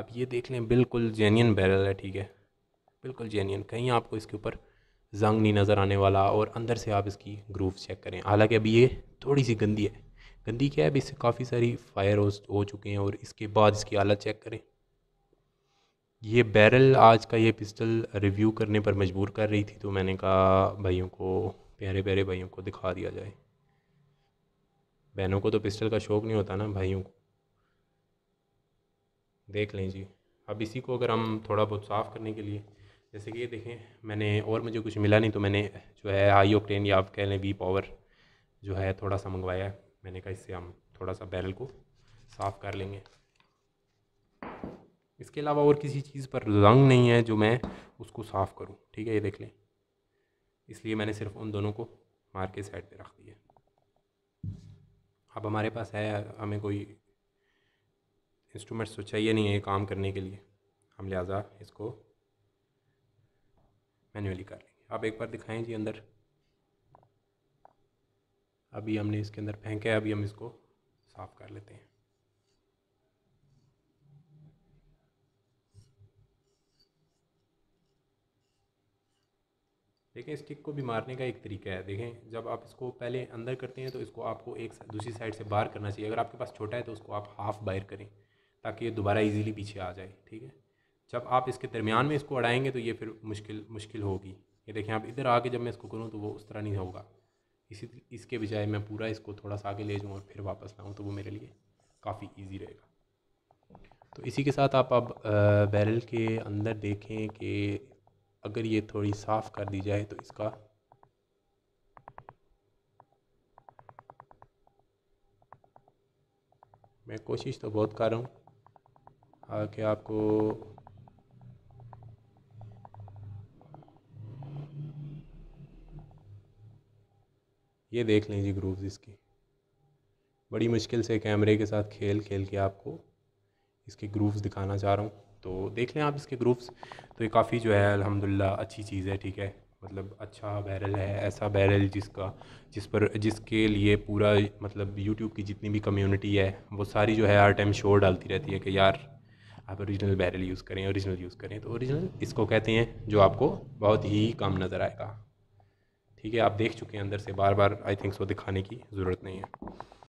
आप ये देख लें बिल्कुल जेन्यन बैरल है ठीक है बिल्कुल जेन्यन कहीं आपको इसके ऊपर जंग नहीं नज़र आने वाला और अंदर से आप इसकी ग्रूव चेक करें हालांकि अभी ये थोड़ी सी गंदी है गंदी क्या है अभी इससे काफ़ी सारी फायर हो चुके हैं और इसके बाद इसकी हालत चेक करें ये बैरल आज का ये पिस्टल रिव्यू करने पर मजबूर कर रही थी तो मैंने कहा भाइयों को प्यारे प्यारे भाइयों को दिखा दिया जाए बहनों को तो पिस्टल का शौक़ नहीं होता ना भाइयों को देख लें जी अब इसी को अगर हम थोड़ा बहुत साफ़ करने के लिए जैसे कि ये देखें मैंने और मुझे कुछ मिला नहीं तो मैंने जो है हाई ऑक्टेन या आप कह लें वी पावर जो है थोड़ा सा मंगवाया है मैंने कहा इससे हम थोड़ा सा बैरल को साफ़ कर लेंगे इसके अलावा और किसी चीज़ पर रंग नहीं है जो मैं उसको साफ़ करूँ ठीक है ये देख लें इसलिए मैंने सिर्फ उन दोनों को मार के साइड पर रख दिया अब हमारे पास है हमें कोई इंस्ट्रूमेंट्स तो चाहिए नहीं है काम करने के लिए हम लिहाजा इसको मैनुअली कर लेंगे आप एक बार दिखाएं जी अंदर अभी हमने इसके अंदर फेंका है अभी हम इसको साफ़ कर लेते हैं देखें स्टिक को भी मारने का एक तरीका है देखें जब आप इसको पहले अंदर करते हैं तो इसको आपको एक दूसरी साइड से बाहर करना चाहिए अगर आपके पास छोटा है तो उसको आप हाफ बाहर करें ताकि ये दोबारा इजीली पीछे आ जाए ठीक है जब आप इसके दरमियान में इसको अड़ाएंगे तो ये फिर मुश्किल मुश्किल होगी ये देखें आप इधर आके जब मैं इसको करूँ तो वो उस तरह नहीं होगा इसी इसके बजाय मैं पूरा इसको थोड़ा सा आगे ले जाऊँ और फिर वापस लाऊँ तो वो मेरे लिए काफ़ी ईजी रहेगा तो इसी के साथ आप अब बैरल के अंदर देखें कि अगर ये थोड़ी साफ़ कर दी जाए तो इसका मैं कोशिश तो बहुत कर रहा हूँ आके आपको ये देख लें जी ग्रूव्स इसकी बड़ी मुश्किल से कैमरे के साथ खेल खेल के आपको इसके ग्रूव्स दिखाना चाह रहा हूँ तो देख लें आप इसके ग्रूव्स तो ये काफ़ी जो है अल्हम्दुलिल्लाह अच्छी चीज़ है ठीक है मतलब अच्छा बैरल है ऐसा बैरल जिसका जिस पर जिसके लिए पूरा मतलब यूट्यूब की जितनी भी कम्युनिटी है वो सारी जो है हर टाइम शोर डालती रहती है कि यार आप ओरिजिनल बैरल यूज़ करें ओरिजिनल यूज़ करें तो ओरिजिनल इसको कहते हैं जो आपको बहुत ही कम नज़र आएगा ठीक है आप देख चुके हैं अंदर से बार बार आई थिंक सो दिखाने की ज़रूरत नहीं है